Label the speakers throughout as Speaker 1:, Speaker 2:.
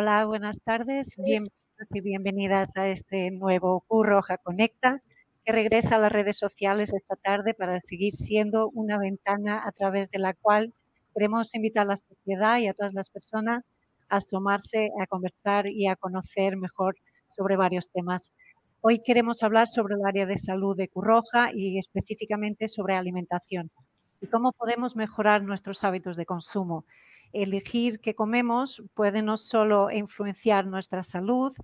Speaker 1: Hola, buenas tardes. Pues, y bienvenidas a este nuevo Curroja Conecta que regresa a las redes sociales esta tarde para seguir siendo una ventana a través de la cual queremos invitar a la sociedad y a todas las personas a tomarse, a conversar y a conocer mejor sobre varios temas. Hoy queremos hablar sobre el área de salud de Curroja y específicamente sobre alimentación y cómo podemos mejorar nuestros hábitos de consumo elegir qué comemos puede no solo influenciar nuestra salud,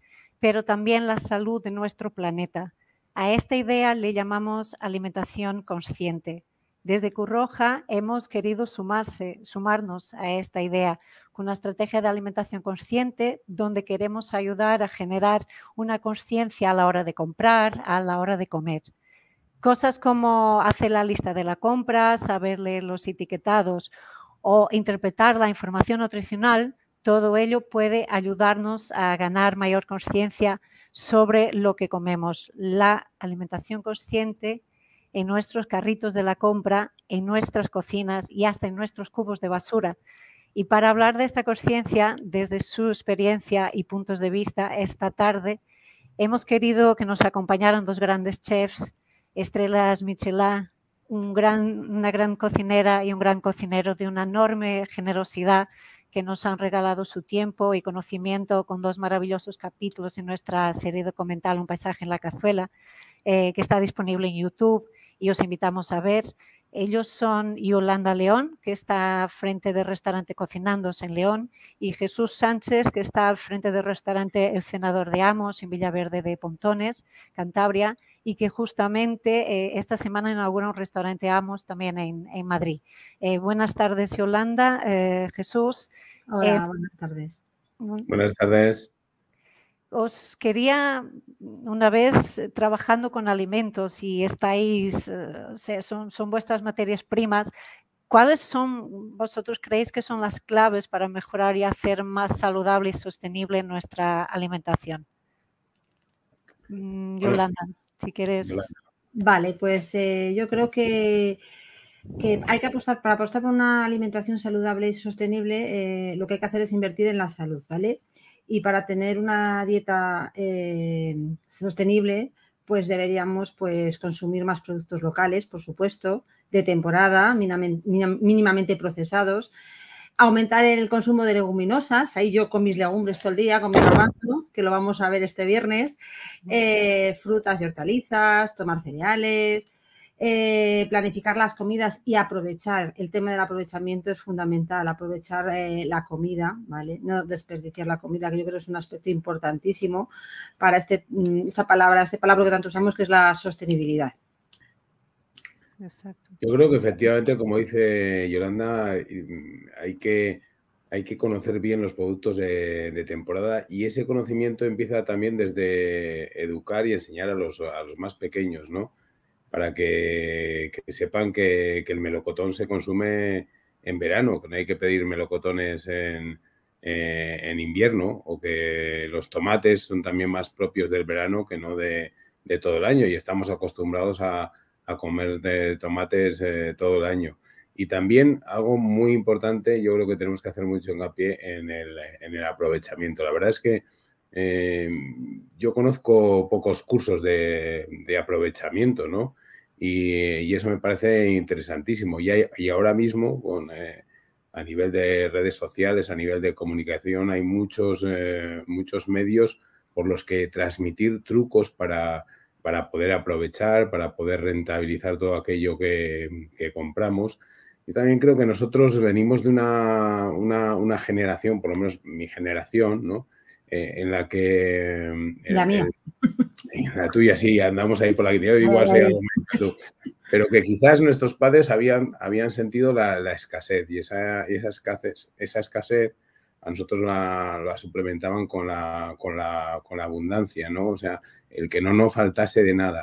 Speaker 1: pero también la salud de nuestro planeta. A esta idea le llamamos alimentación consciente. Desde Curroja hemos querido sumarse, sumarnos a esta idea con una estrategia de alimentación consciente donde queremos ayudar a generar una conciencia a la hora de comprar, a la hora de comer. Cosas como hacer la lista de la compra, saber leer los etiquetados o interpretar la información nutricional, todo ello puede ayudarnos a ganar mayor conciencia sobre lo que comemos. La alimentación consciente en nuestros carritos de la compra, en nuestras cocinas y hasta en nuestros cubos de basura. Y para hablar de esta conciencia desde su experiencia y puntos de vista, esta tarde hemos querido que nos acompañaran dos grandes chefs, Estrellas Michelin una gran cocinera y un gran cocinero de una enorme generosidad que nos han regalado su tiempo y conocimiento con dos maravillosos capítulos en nuestra serie documental Un paisaje en la cazuela, eh, que está disponible en YouTube y os invitamos a ver. Ellos son Yolanda León, que está al frente del restaurante Cocinandos en León, y Jesús Sánchez, que está al frente del restaurante El Senador de Amos en Villaverde de Pontones, Cantabria, y que justamente eh, esta semana inaugura un restaurante Amos también en, Madrid. Eh, buenas tardes, Yolanda, eh, Jesús. Hola, buenas tardes. Mm, buenas tardes os quería, mm, una vez eh, trabajando con alimentos y estáis, eh, son, vuestras materias primas, ¿cuáles son, vosotros creéis que son las claves para mejorar y hacer más saludable y sostenible nuestra alimentación? Mm, Yolanda, si quieres.
Speaker 2: Vale, pues eh, yo creo que hay que apostar, para apostar por una alimentación saludable y sostenible, lo que hay que hacer es invertir en la salud, ¿vale? y para tener una dieta eh, sostenible, pues deberíamos pues, consumir más productos locales, por supuesto, de temporada, mínimamente procesados, aumentar el consumo de leguminosas, ahí yo con mis legumbres todo el día, con mi garbanzo, que lo vamos a ver este viernes, eh, frutas y hortalizas, tomar cereales, eh, planificar las comidas y aprovechar. El tema del aprovechamiento es fundamental, aprovechar eh, la comida, ¿vale? No desperdiciar la comida, que yo creo es un aspecto importantísimo para este, mm, esta palabra, este palabra que tanto usamos, que es la sostenibilidad. Yo
Speaker 3: creo que efectivamente, como dice Yolanda, mm, hay que, hay que conocer bien los productos de, de temporada y ese conocimiento empieza también desde educar y enseñar a los, a los más pequeños, ¿no? para que, sepan que, el melocotón se consume en verano, que no hay que pedir melocotones eh, en, invierno o que los tomates son también más propios del verano que no de, todo el año y estamos acostumbrados a, comer tomates eh, todo el año. Y también algo muy importante, yo creo que tenemos que hacer mucho hincapié en el, en el aprovechamiento. La verdad es que eh, yo conozco pocos cursos de, de aprovechamiento, ¿no? Y, eso me parece interesantísimo. Y, y ahora mismo, con, eh, a nivel de redes sociales, a nivel de comunicación, hay muchos, eh, muchos medios por los que transmitir trucos para, poder aprovechar, para poder rentabilizar todo aquello que, compramos. Yo también creo que nosotros venimos de una, una, generación, por lo menos mi generación, ¿no? Eh, en la que... La tuya sí, andamos ahí por la guía igual Pero que quizás nuestros padres habían, habían sentido la, escasez y esa, esa, escasez, esa escasez a nosotros la, suplementaban con la, con la, con, la, abundancia, ¿no? O sea, el que no nos faltase de nada.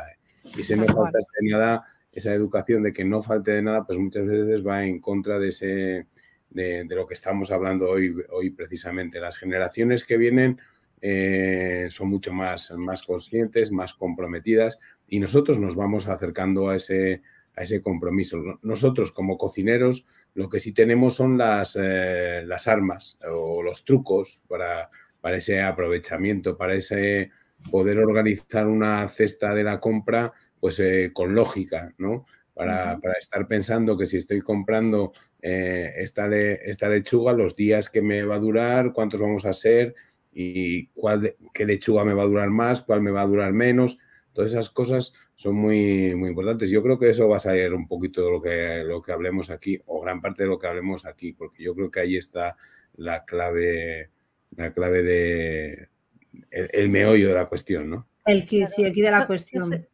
Speaker 3: Y si no faltase de nada, esa educación de que no falte de nada, pues muchas veces va en contra de ese... De, de lo que estamos hablando hoy, hoy precisamente. Las generaciones que vienen eh, son mucho más, más conscientes, más comprometidas y nosotros nos vamos acercando a ese, a ese compromiso. Nosotros como cocineros lo que sí tenemos son las, eh, las armas o los trucos para, para ese aprovechamiento, para ese poder organizar una cesta de la compra pues eh, con lógica, ¿no? Para, estar pensando que si estoy comprando esta, esta lechuga, los días que me va a durar, cuántos vamos a ser, y cuál qué lechuga me va a durar más, cuál me va a durar menos. Todas esas cosas son muy, muy importantes. Yo creo que eso va a salir un poquito de lo que, lo que hablemos aquí, o gran parte de lo que hablemos aquí, porque yo creo que ahí está la clave, la clave de el, meollo de la cuestión, ¿no?
Speaker 1: El que, sí, el que de la cuestión.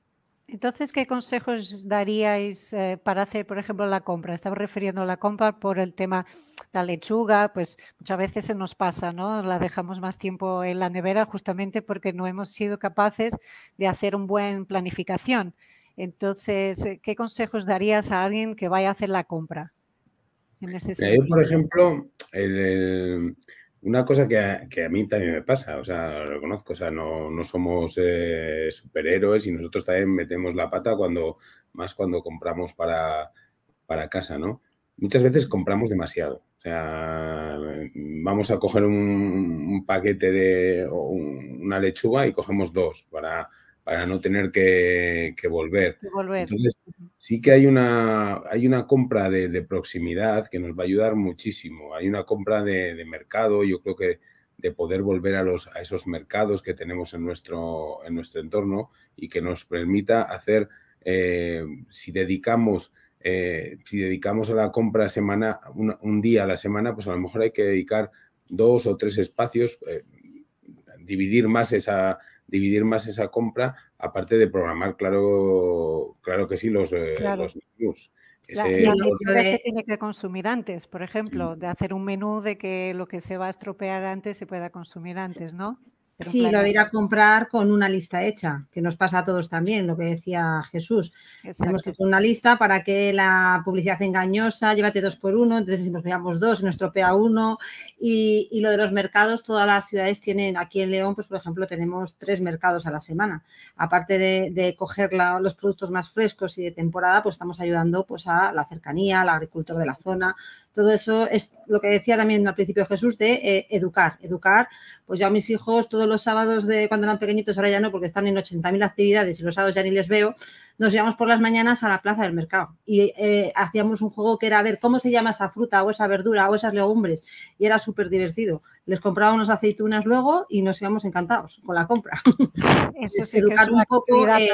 Speaker 1: Entonces, ¿qué consejos daríais eh, para hacer, por ejemplo, la compra? Estaba refiriendo a la compra por el tema la lechuga, pues muchas veces se nos pasa, ¿no? La dejamos más tiempo en la nevera justamente porque no hemos sido capaces de hacer una buena planificación. Entonces, eh, ¿qué consejos darías a alguien que vaya a hacer la compra? por
Speaker 3: ejemplo, una cosa que a, a, mí también me pasa, o sea, lo conozco, o sea, no, somos eh, superhéroes y nosotros también metemos la pata cuando, más cuando compramos para, para casa, ¿no? Muchas veces compramos demasiado vamos a coger un, paquete de una lechuga y cogemos dos para, para no tener que, volver.
Speaker 1: Entonces,
Speaker 3: sí que hay una, hay una compra de, proximidad que nos va a ayudar muchísimo. Hay una compra de, mercado, yo creo que de poder volver a, los, a esos mercados que tenemos en nuestro, en nuestro entorno y que nos permita hacer, eh, si dedicamos eh, si dedicamos a la compra semana, un, día a la semana, pues a lo mejor hay que dedicar dos o tres espacios, eh, dividir, más esa, dividir más esa compra, aparte de programar, claro, claro que sí, los,
Speaker 2: eh, claro. los
Speaker 1: se tiene que consumir antes, por ejemplo, mm. de hacer un menú de que lo que se va a estropear antes se pueda consumir antes, ¿no? sí, lo de ir
Speaker 2: a comprar con una lista hecha, que nos pasa a todos también, lo que decía Jesús. Tenemos que con una lista para que la publicidad engañosa, llévate dos por uno, entonces si nos dos, nos tropea uno. Y, lo de los mercados, todas las ciudades tienen, aquí en León, pues por ejemplo, tenemos tres mercados a la semana. Aparte de, coger los productos más frescos y de temporada, pues estamos ayudando pues a la cercanía, al agricultor de la zona. Todo eso es lo que decía también al principio Jesús de eh, educar, educar. Pues yo a mis hijos todos los sábados de cuando eran pequeñitos, ahora ya no, porque están en 80.000 actividades y los sábados ya ni les veo, nos íbamos por las mañanas a la plaza del mercado y eh, hacíamos un juego que era ver cómo se llama esa fruta o esa verdura o esas legumbres y era súper divertido. Les compraba unas aceitunas luego y nos íbamos encantados con la compra. educar un poco eh,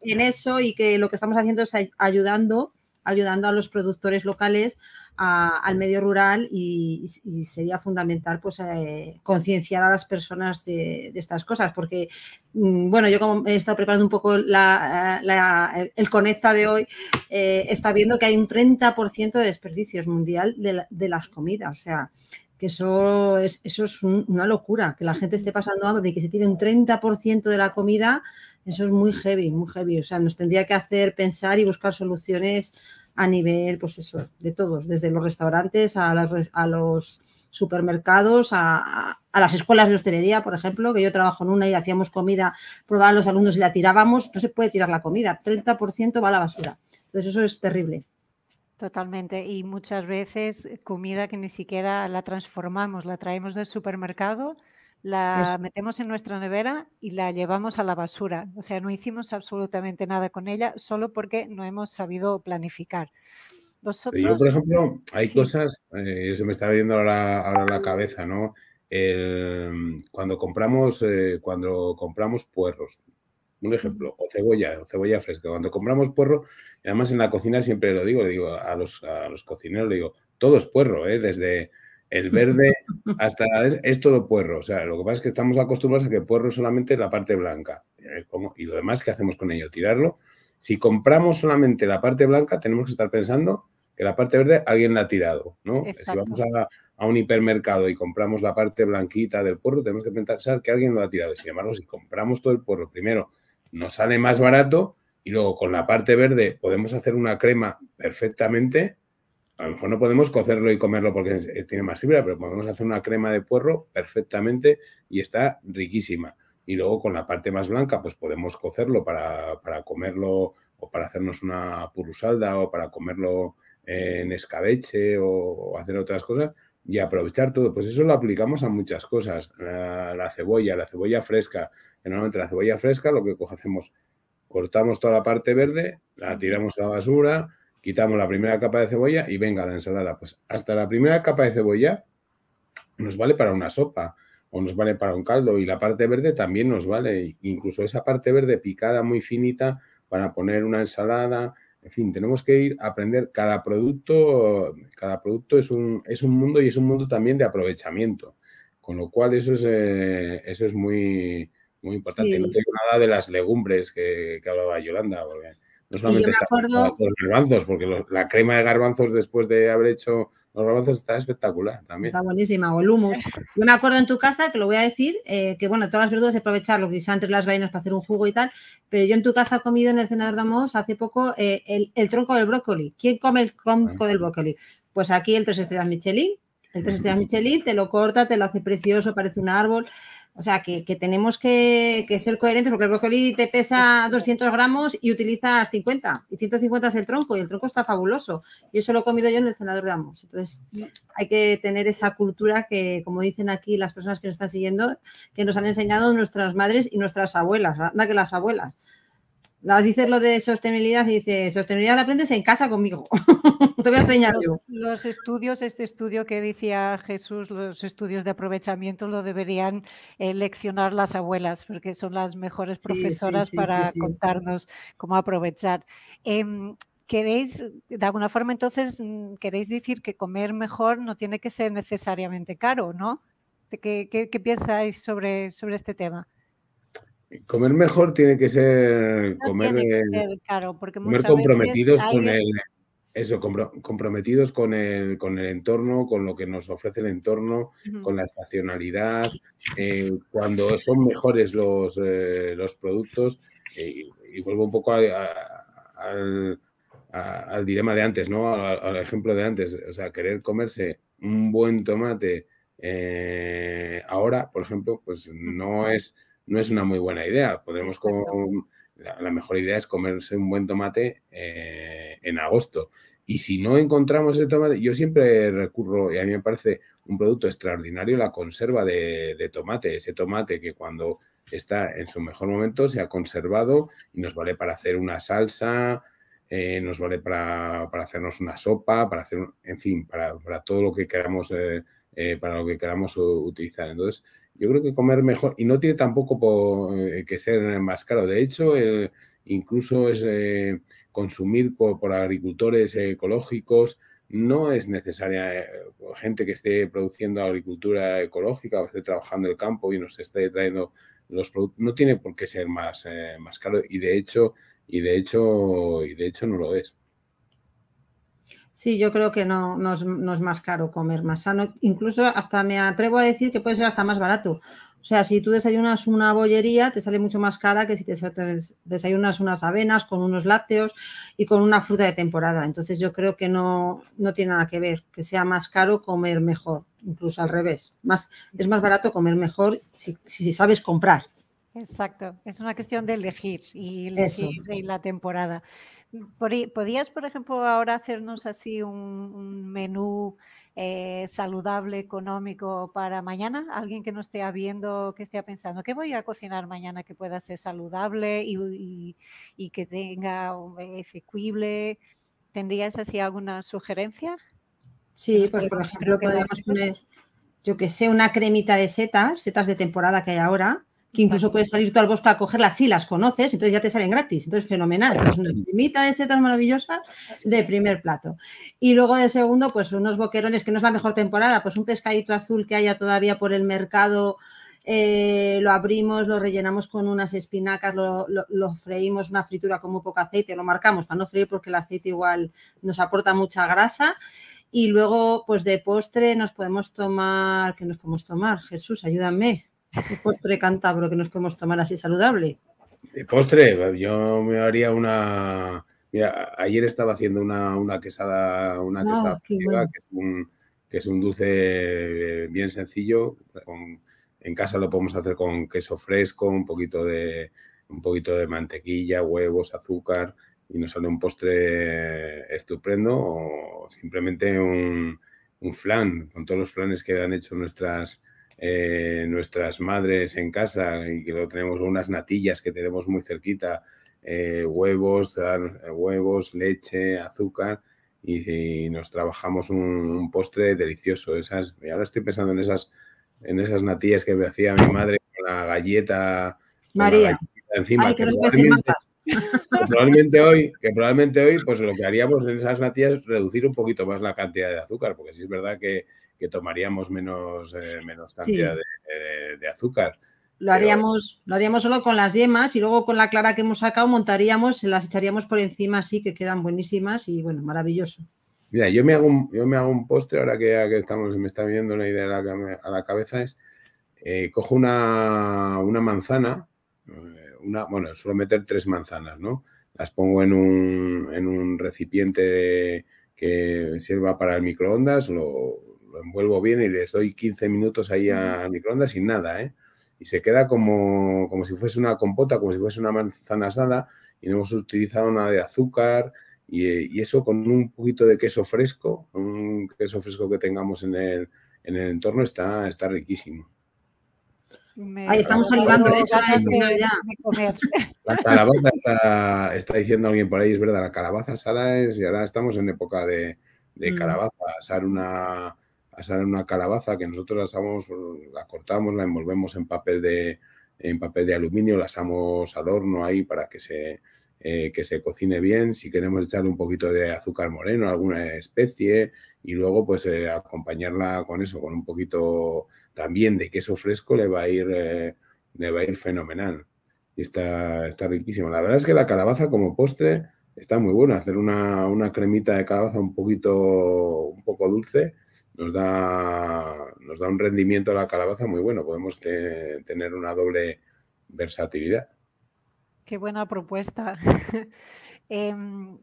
Speaker 2: en eso y que lo que estamos haciendo es ayudando ayudando a los productores locales, al medio rural y, sería fundamental pues eh, concienciar a las personas de, estas cosas porque, mm, bueno, yo como he estado preparando un poco eh, el, conecta de hoy, eh, está viendo que hay un 30% de desperdicios mundial de, las comidas, o sea, que eso es, eso es una locura, que la gente esté pasando hambre y que se tire un 30% de la comida eso es muy heavy, muy heavy. O sea, nos tendría que hacer pensar y buscar soluciones a nivel, pues eso, de todos, desde los restaurantes a, los supermercados, a, a, las escuelas de hostelería, por ejemplo, que yo trabajo en una y hacíamos comida, probaban los alumnos y la tirábamos, no se puede tirar la comida, 30% va a la basura. Entonces eso es terrible.
Speaker 1: Totalmente, y muchas veces eh, comida que ni siquiera la transformamos, la traemos del supermercado la metemos en nuestra nevera y la llevamos a la basura. O sea, no hicimos absolutamente nada con ella solo porque no hemos sabido planificar. Yo, por ejemplo,
Speaker 3: hay cosas, eh, se me está viendo ahora, la cabeza, ¿no? cuando compramos, eh, cuando compramos puerros, un ejemplo, o cebolla, o cebolla fresca. Cuando compramos puerro, además en la cocina siempre lo digo, le digo a los, cocineros, le digo, todo es puerro, ¿eh? desde el verde, hasta es, todo puerro. O sea, lo que pasa es que estamos acostumbrados a que puerro solamente la parte blanca. Eh, ¿Y lo demás qué hacemos con ello? ¿Tirarlo? Si compramos solamente la parte blanca, tenemos que estar pensando que la parte verde alguien la ha tirado, ¿no? Si vamos a, a, un hipermercado y compramos la parte blanquita del puerro, tenemos que pensar que alguien lo ha tirado. Sin embargo, si compramos todo el puerro, primero, nos sale más barato y luego con la parte verde podemos hacer una crema perfectamente a lo mejor no podemos cocerlo y comerlo porque eh, tiene más fibra, pero podemos hacer una crema de puerro perfectamente y está riquísima. Y luego con la parte más blanca, pues podemos cocerlo para, comerlo o para hacernos una purusalda o para comerlo en escabeche o, hacer otras cosas y aprovechar todo. Pues eso lo aplicamos a muchas cosas. La, cebolla, la cebolla fresca. Normalmente la cebolla fresca lo que hacemos, cortamos toda la parte verde, la tiramos a la basura, quitamos la primera capa de cebolla y venga la ensalada. Pues hasta la primera capa de cebolla nos vale para una sopa o nos vale para un caldo y la parte verde también nos vale, incluso esa parte verde picada muy finita para poner una ensalada, en fin, tenemos que ir a aprender cada producto, cada producto es un, es un mundo y es un mundo también de aprovechamiento, con lo cual eso es, eh, eso es muy, importante. No tengo nada de las legumbres que, hablaba Yolanda, no yo me acuerdo... los garbanzos, porque la crema de garbanzos después de haber hecho los garbanzos está espectacular también. Está
Speaker 2: buenísima, o el humus. Yo me acuerdo en tu casa, que lo voy a decir, eh, que bueno, todas las verduras aprovechar los guisantes, las vainas para hacer un jugo y tal, pero yo en tu casa he comido en el cenar de hace poco eh, el, tronco del brócoli. ¿Quién come el tronco ah. del brócoli? Pues aquí el tres estrellas Michelin. El tres mm. estrellas Michelin te lo corta, te lo hace precioso, parece un árbol. O sea, que, que tenemos que, que, ser coherentes porque el brócoli te pesa 200 gramos y utilizas 50. Y 150 es el tronco y el tronco está fabuloso. Y eso lo he comido yo en el cenador de Amos. Entonces, hay que tener esa cultura que, como dicen aquí las personas que nos están siguiendo, que nos han enseñado nuestras madres y nuestras abuelas. Anda que las abuelas. Las dices lo de sostenibilidad y dice, sostenibilidad la aprendes en casa conmigo. Te voy a enseñar
Speaker 1: Los estudios, este estudio que decía Jesús, los estudios de aprovechamiento lo deberían eh, leccionar las abuelas, porque son las mejores profesoras para contarnos cómo aprovechar. Em, queréis, de alguna forma entonces, mm, queréis decir que comer mejor no tiene que ser necesariamente caro, ¿no? ¿Qué, piensáis sobre, sobre este tema?
Speaker 3: Comer mejor tiene que ser comer, tiene
Speaker 1: porque comer comprometidos con el
Speaker 3: eso, comprometidos con el, con el entorno, con lo que nos ofrece el entorno, con la estacionalidad. Eh, cuando son mejores los, eh, los productos, eh, y, vuelvo un poco al, dilema de antes, ¿no? Al, ejemplo de antes. O sea, querer comerse un buen tomate ahora, por ejemplo, pues no es, no es una muy buena idea. Podremos. Con, la, la, mejor idea es comerse un buen tomate en agosto. Y si no encontramos ese tomate, yo siempre recurro, y a mí me parece un producto extraordinario, la conserva de, tomate, ese tomate que cuando está en su mejor momento se ha conservado y nos vale para hacer una salsa, eh, nos vale para, para, hacernos una sopa, para hacer, en fin, para, todo lo que queramos, eh, eh, para lo que queramos utilizar. Entonces, yo creo que comer mejor, y no tiene tampoco que ser más caro, de hecho, incluso es consumir por agricultores eh, ecológicos, no es necesaria eh, gente que esté produciendo agricultura ecológica o esté trabajando el campo y nos esté trayendo los productos, no tiene por qué ser más, eh, más caro y de hecho, y de hecho, y de hecho no
Speaker 2: lo es. Sí, yo creo que no, no, es, no es más caro comer más sano. Incluso hasta me atrevo a decir que puede ser hasta más barato, o sea, si tú desayunas una bollería, te sale mucho más cara que si te desayunas unas avenas con unos lácteos y con una fruta de temporada. Entonces yo creo que no, no tiene nada que ver, que sea más caro comer mejor, incluso al revés. Más, es más barato comer mejor si, sabes comprar.
Speaker 1: Exacto, es una cuestión de elegir y elegir eh, la temporada. ¿Podías, por ejemplo, ahora hacernos así un menú? Eh, saludable, económico para mañana? Alguien que no esté viendo, que esté pensando, ¿qué voy a cocinar mañana que pueda ser saludable y, que tenga ejecuible? ¿Tendrías así alguna sugerencia?
Speaker 2: Sí, pues por ejemplo podemos poner, yo que sé, una cremita de setas, setas de temporada que hay ahora, que incluso puedes salir tú al bosque a cogerlas si las conoces, entonces ya te salen gratis. Entonces, fenomenal. Es una limita de setas maravillosas de primer plato. Y luego de segundo, pues unos boquerones, que no es la mejor temporada, pues un pescadito azul que haya todavía por el mercado. Eh, lo abrimos, lo rellenamos con unas espinacas, lo, lo, freímos, una fritura con muy poco aceite, lo marcamos para no freír porque el aceite igual nos aporta mucha grasa. Y luego, pues de postre nos podemos tomar, ¿qué nos podemos tomar? Jesús, ayúdame. ¿Qué postre cántabro que nos podemos tomar así saludable?
Speaker 3: Eh, postre, yo me haría una. Mira, ayer estaba haciendo una, una quesada, una ah, quesada que, es un, dulce eh, bien sencillo. en casa lo podemos hacer con queso fresco, un poquito de, un poquito de mantequilla, huevos, azúcar y nos sale un postre estupendo o simplemente un, un flan, con todos los flanes que han hecho nuestras, eh, nuestras madres en casa y que lo tenemos unas natillas que tenemos muy cerquita, eh, huevos, eh, huevos, leche, azúcar y, nos trabajamos un, postre delicioso. Esas, ahora estoy pensando en esas, en esas natillas que me hacía mi madre con la galleta. María. encima, que probablemente, hoy, que probablemente hoy, pues lo que haríamos en esas natillas es reducir un poquito más la cantidad de azúcar, porque si es verdad que, que tomaríamos menos, eh, menos cantidad eh, de, azúcar.
Speaker 2: Lo haríamos, lo haríamos solo con las yemas y luego con la clara que hemos sacado montaríamos, se las echaríamos por encima así, que quedan buenísimas y bueno, maravilloso.
Speaker 3: Mira, yo me hago un, yo me hago un postre, ahora que, que estamos, me está viniendo una idea a la, cabeza, es eh, cojo una, una manzana, una, bueno, suelo meter tres manzanas, ¿no? Las pongo en un, en un recipiente que sirva para el microondas, lo, lo envuelvo bien y les doy 15 minutos ahí a microondas sin nada, ¿eh? Y se queda como, como si fuese una compota, como si fuese una manzana asada y no hemos utilizado nada de azúcar y, eso con un poquito de queso fresco, un queso fresco que tengamos en el, en el entorno está, está riquísimo.
Speaker 2: Ahí estamos olvidando, de ya. ¿eh?
Speaker 3: La calabaza está, diciendo alguien por ahí, es verdad, la calabaza asada es, y ahora estamos en época de, de mm. calabaza, asar una, asar una calabaza que nosotros la asamos, la cortamos, la envolvemos en papel de, en papel de aluminio, la asamos al horno ahí para que se, eh, que se cocine bien, si queremos echarle un poquito de azúcar moreno, alguna especie, y luego pues eh, acompañarla con eso, con un poquito también de queso fresco, le va a ir, eh, a ir fenomenal. Y está, está riquísimo. La verdad es que la calabaza como postre está muy buena. Hacer una, una cremita de calabaza un poquito, un poco dulce nos da, un rendimiento a la calabaza muy bueno. Podemos tener una doble
Speaker 1: versatilidad. Qué buena propuesta. Em,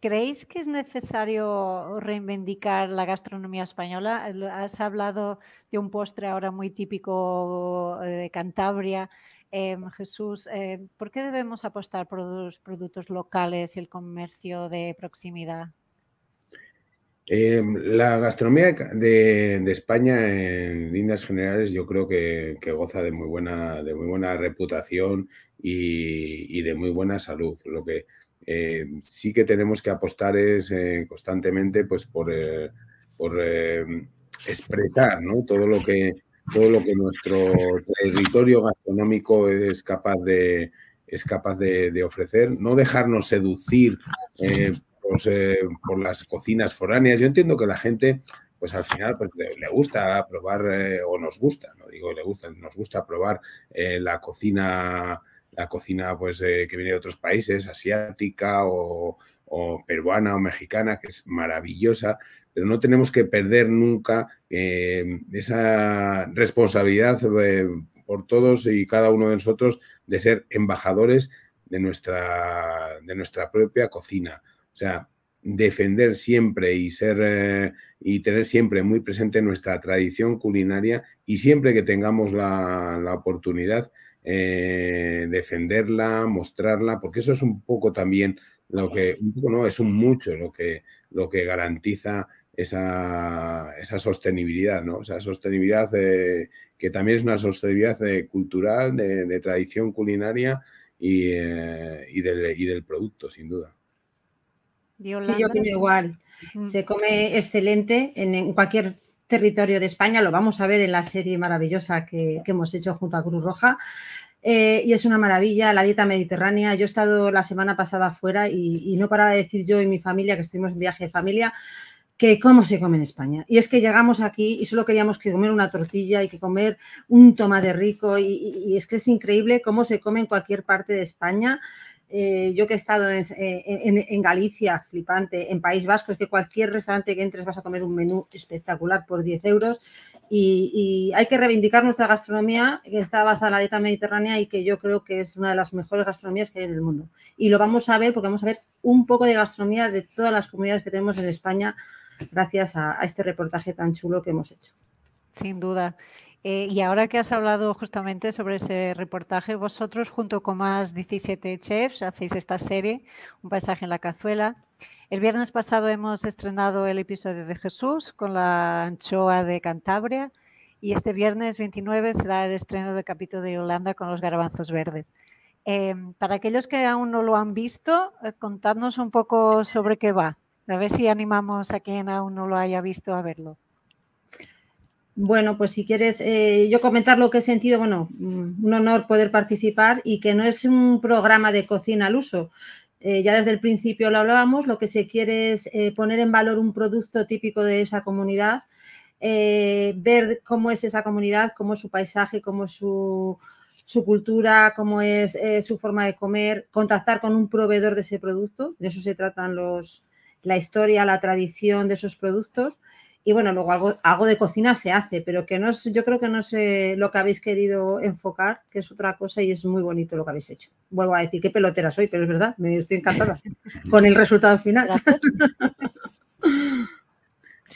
Speaker 1: ¿Creéis que es necesario reivindicar la gastronomía española? Has hablado de un postre ahora muy típico eh, de Cantabria. Em, Jesús, em, ¿por qué debemos apostar por los productos locales y el comercio de proximidad?
Speaker 3: Em, la gastronomía de, España en líneas generales yo creo que, goza de muy buena, de muy buena reputación y, de muy buena salud. Lo que eh, sí que tenemos que apostar es eh, constantemente pues, por, eh, expresar todo, lo que, nuestro territorio gastronómico es capaz de, es capaz de, ofrecer, no dejarnos seducir pues, eh, por las cocinas foráneas. Yo entiendo que la gente, pues al final, pues, le, gusta probar eh, o nos gusta, no digo le gusta, nos gusta probar eh, la cocina, la cocina pues que viene de otros países, asiática o, peruana o mexicana, que es maravillosa, pero no tenemos que perder nunca esa responsabilidad por todos y cada uno de nosotros de ser embajadores de nuestra, de nuestra propia cocina sea, defender siempre y ser eh, y tener siempre muy presente nuestra tradición culinaria y siempre que tengamos la, oportunidad eh, defenderla, mostrarla, porque eso es un poco también lo que, no, es un mucho lo que, lo que garantiza esa, sostenibilidad, ¿no? O esa sostenibilidad eh, que también es una sostenibilidad cultural, de, de, tradición culinaria y del producto, sin duda.
Speaker 1: Sí, yo creo igual.
Speaker 2: Se come excelente en cualquier territorio de España, lo vamos a ver en la serie maravillosa que, hemos hecho junto a Cruz Roja. Eh, y es una maravilla la dieta mediterránea. Yo he estado la semana pasada fuera y, no paraba decir yo y mi familia, que estuvimos en viaje de familia, que cómo se come en España. Y es que llegamos aquí y solo queríamos que comer una tortilla y que comer un toma de rico. y es que es increíble cómo se come en cualquier parte de España. Eh, yo que he estado en, Galicia, flipante, en País Vasco, es que cualquier restaurante que entres vas a comer un menú espectacular por 10 euros y, hay que reivindicar nuestra gastronomía que está basada en la dieta mediterránea y que yo creo que es una de las mejores gastronomías que hay en el mundo. Y lo vamos a ver porque vamos a ver un poco de gastronomía de todas las comunidades que tenemos en España gracias a este reportaje tan chulo que hemos hecho.
Speaker 1: Sin duda. Eh, y ahora que has hablado justamente sobre ese reportaje, vosotros junto con más 17 chefs hacéis esta serie, Un paisaje en la cazuela. El viernes pasado hemos estrenado el episodio de Jesús con la anchoa de Cantabria y este viernes 29 será el estreno del capítulo de Holanda con los garbanzos verdes. Em, para aquellos que aún no lo han visto, eh, contadnos un poco sobre qué va. A ver si animamos a quien aún no lo haya visto a verlo.
Speaker 2: Bueno, pues si quieres, eh, yo comentar lo que he sentido, bueno, mm, un honor poder participar y que no es un programa de cocina al uso. Eh, ya desde el principio lo hablábamos, lo que se quiere es eh, poner en valor un producto típico de esa comunidad, ver cómo es esa comunidad, cómo es su paisaje, cómo es su, su cultura, cómo es su forma de comer, contactar con un proveedor de ese producto, de eso se tratan los, la historia, la tradición de esos productos y bueno, luego algo, algo de cocina se hace, pero que no yo creo que no sé lo que habéis querido enfocar, que es otra cosa y es muy bonito lo que habéis hecho. Vuelvo a decir qué pelotera soy, pero es verdad, me estoy encantada con el resultado final.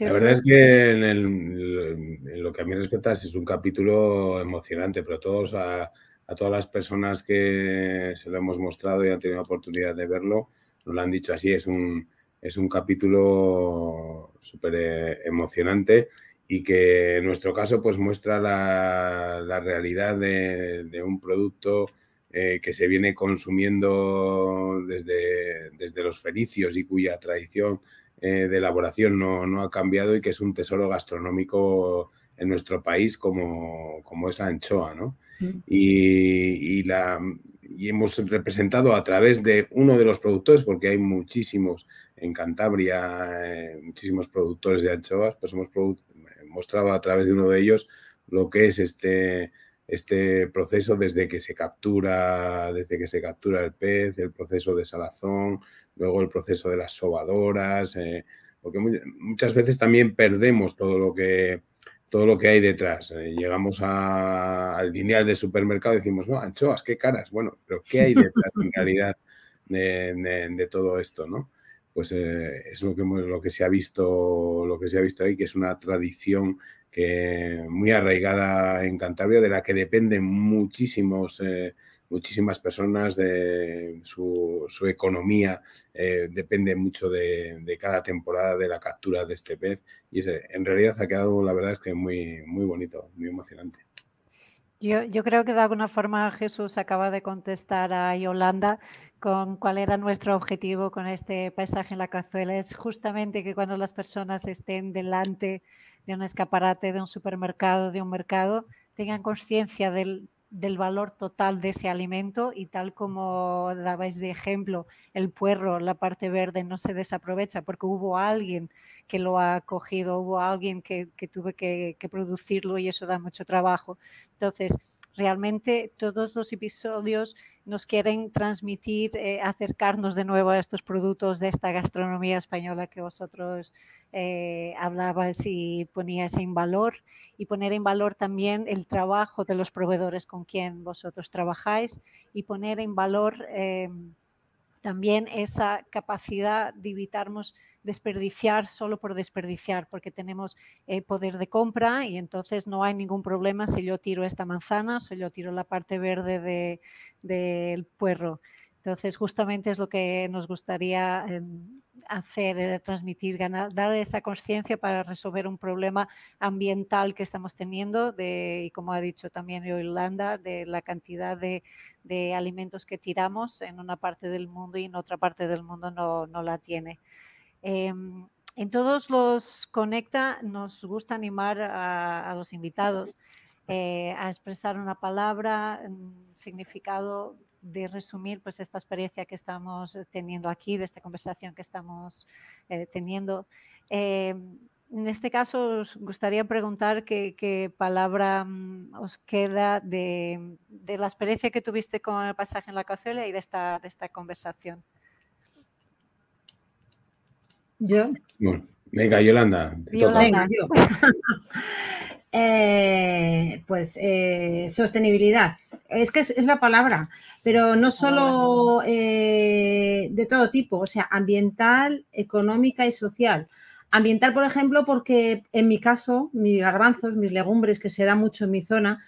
Speaker 2: La verdad es
Speaker 3: que en, lo que a mí respecta es un capítulo emocionante, pero todos a, todas las personas que se lo hemos mostrado y han tenido la oportunidad de verlo, nos lo han dicho así, es un, es un capítulo súper eh, emocionante y que en nuestro caso pues muestra la, realidad de, un producto eh, que se viene consumiendo desde, desde, los fenicios y cuya tradición eh, de elaboración no, ha cambiado y que es un tesoro gastronómico en nuestro país como, es la anchoa, mm. Y, la, y hemos representado a través de uno de los productores, porque hay muchísimos en Cantabria, eh, muchísimos productores de anchoas, pues hemos mostrado a través de uno de ellos lo que es este, este proceso desde que se captura, desde que se captura el pez, el proceso de salazón, luego el proceso de las sobadoras, eh, porque muchas veces también perdemos todo lo que todo lo que hay detrás. Eh, llegamos al lineal de supermercado y decimos, no, anchoas, qué caras. Bueno, pero ¿qué hay detrás en realidad de, de todo esto? ¿no? pues eh, es lo que, lo que se ha visto, lo que se ha visto ahí, que es una tradición muy arraigada en Cantabria, de la que dependen muchísimos, eh, muchísimas personas, de su, economía eh, depende mucho de, cada temporada de la captura de este pez. Y en realidad ha quedado, la verdad es que muy, muy bonito, muy emocionante.
Speaker 1: Yo, yo creo que de alguna forma Jesús acaba de contestar a Yolanda con cuál era nuestro objetivo con este paisaje en la cazuela es justamente que cuando las personas estén delante de un escaparate, de un supermercado, de un mercado, tengan conciencia del, valor total de ese alimento y tal como dabais de ejemplo, el puerro, la parte verde no se desaprovecha porque hubo alguien que lo ha cogido, hubo alguien que, tuvo tuve que, que producirlo y eso da mucho trabajo. Entonces, realmente todos los episodios nos quieren transmitir, eh, acercarnos de nuevo a estos productos de esta gastronomía española que vosotros eh, hablabas y ponías en valor y poner en valor también el trabajo de los proveedores con quien vosotros trabajáis y poner en valor eh, también esa capacidad de evitarnos desperdiciar solo por desperdiciar, porque tenemos eh, poder de compra y entonces no hay ningún problema si yo tiro esta manzana o si yo tiro la parte verde del puerro. Entonces, justamente es lo que nos gustaría em, hacer, eh, transmitir, dar esa conciencia para resolver un problema ambiental que estamos teniendo y como ha dicho también Yolanda, de la cantidad de, alimentos que tiramos en una parte del mundo y en otra parte del mundo no la tiene. Em, en todos los Conecta nos gusta animar a, los invitados eh, a expresar una palabra, un significado de resumir pues esta experiencia que estamos teniendo aquí, de esta conversación que estamos eh, teniendo. Em, en este caso os gustaría preguntar qué, palabra mm, os queda de, la experiencia que tuviste con el pasaje en la cocela y de de esta conversación.
Speaker 2: Yo.
Speaker 3: Bueno, venga, Yolanda. Yo.
Speaker 2: pues eh, sostenibilidad. Es que es, la palabra, pero no solo eh, de todo tipo, o sea, ambiental, económica y social. Ambiental, por ejemplo, porque en mi caso, mis garbanzos, mis legumbres, que se da mucho en mi zona,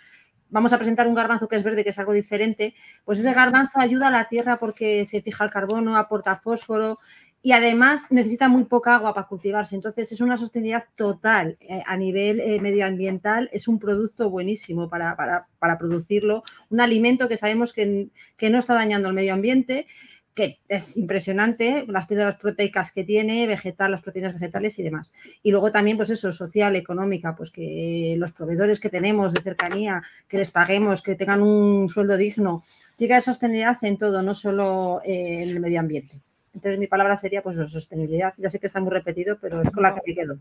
Speaker 2: vamos a presentar un garbanzo que es verde, que es algo diferente, pues ese garbanzo ayuda a la tierra porque se fija el carbono, aporta fósforo, y además necesita muy poca agua para cultivarse. Entonces es una sostenibilidad total eh, a nivel eh, medioambiental. Es un producto buenísimo para, para, para producirlo, un alimento que sabemos que, no está dañando el medio ambiente que es impresionante, las piedras proteicas que tiene, vegetal, las proteínas vegetales y demás. Y luego también, pues eso, social, económica, pues que los proveedores que tenemos de cercanía, que les paguemos, que tengan un sueldo digno, llega a sostenibilidad en todo, no solo eh, en el medio ambiente. Entonces mi palabra sería pues sostenibilidad. Ya sé que está muy repetido, pero es con la que me quedo.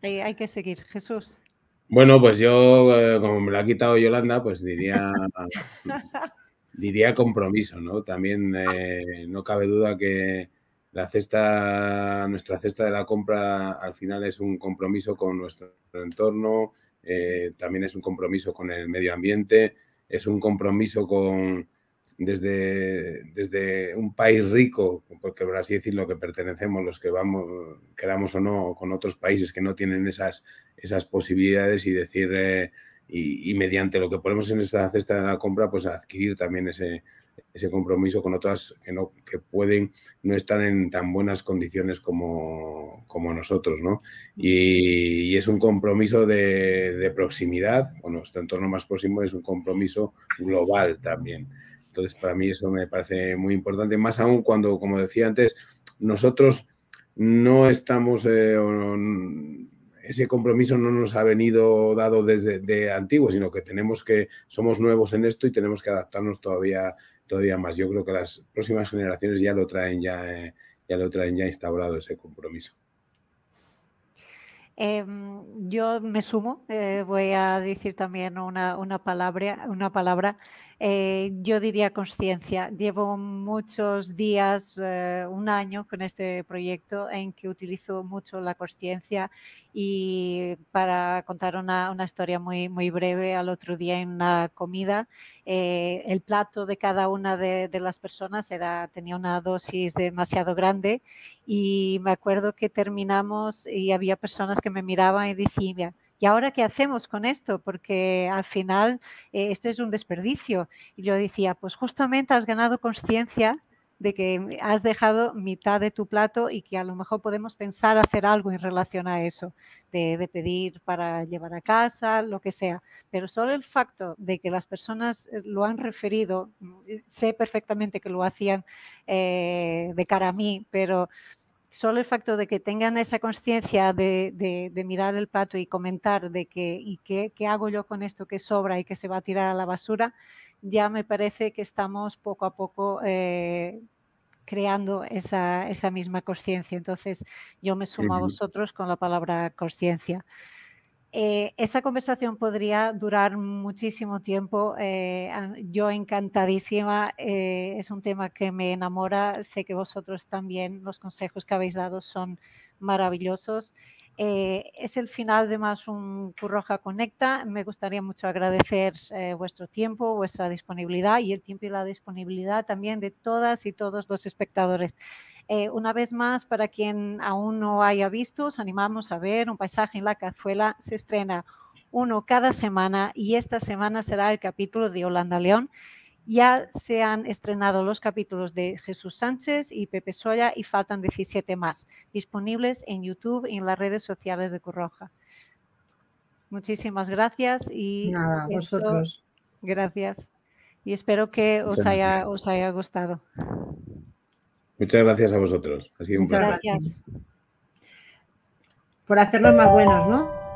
Speaker 1: Hay, que seguir, Jesús.
Speaker 3: Bueno, pues yo, eh, como me lo ha quitado Yolanda, pues diría, diría compromiso, ¿no? También eh, no cabe duda que la cesta, nuestra cesta de la compra al final es un compromiso con nuestro entorno, eh, también es un compromiso con el medio ambiente, es un compromiso con, desde, un país rico, porque por así decirlo, que pertenecemos los que vamos, queramos o no, con otros países que no tienen esas, esas posibilidades y decir, eh, y, mediante lo que ponemos en esta cesta de la compra, pues adquirir también ese, compromiso con otras que, no, que pueden no estar en tan buenas condiciones como, nosotros, ¿no? Mm. Y, es un compromiso de, de proximidad, o nuestro entorno más próximo es un compromiso global también. Entonces, para mí eso me parece muy importante, más aún cuando, como decía antes, nosotros no estamos, eh, ese compromiso no nos ha venido dado desde antiguo, sino que tenemos que, somos nuevos en esto y tenemos que adaptarnos todavía, todavía más. Yo creo que las próximas generaciones ya lo traen ya, ya lo traen ya instaurado ese compromiso.
Speaker 1: Em, yo me sumo, eh, voy a decir también una, palabra, una palabra eh, yo diría conciencia. Llevo muchos días, eh, un año con este proyecto en que utilizo mucho la conciencia y para contar una, historia muy, muy breve, al otro día en una comida, eh, el plato de cada una de, las personas era, tenía una dosis demasiado grande y me acuerdo que terminamos y había personas que me miraban y decían, ¿y ahora qué hacemos con esto? Porque al final eh, esto es un desperdicio. yo decía, pues justamente has ganado conciencia de que has dejado mitad de tu plato y que a lo mejor podemos pensar hacer algo en relación a eso, de, pedir para llevar a casa, lo que sea. Pero solo el facto de que las personas eh, lo han referido, mm, eh, sé perfectamente que lo hacían de cara a mí, pero solo el facto de que tengan esa conciencia de, mirar el plato y comentar de que, y qué, hago yo con esto que sobra y que se va a tirar a la basura, ya me parece que estamos poco a poco eh, creando esa, esa misma conciencia. Entonces, yo me sumo a vosotros con la palabra conciencia. Eh, esta conversación podría durar muchísimo tiempo. Eh, yo encantadísima. Eh, es un tema que me enamora. Sé que vosotros también. Los consejos que habéis dado son maravillosos. es el final de más un Curroja Conecta. Me gustaría mucho agradecer vuestro tiempo, vuestra disponibilidad y el tiempo y la disponibilidad también de todas y todos los espectadores. Eh, una vez más, para quien aún no haya visto, os animamos a ver Un paisaje en la cazuela. Se estrena uno cada semana y esta semana será el capítulo de Holanda León. Ya se han estrenado los capítulos de Jesús Sánchez y Pepe Soya y faltan 17 más, disponibles en YouTube y en las redes sociales de Curroja. Muchísimas gracias y Nada, vosotros. Gracias. Y espero que os haya gustado.
Speaker 3: Muchas gracias a vosotros. Ha sido Muchas un placer.
Speaker 2: Gracias. Por hacernos más buenos,
Speaker 1: ¿no?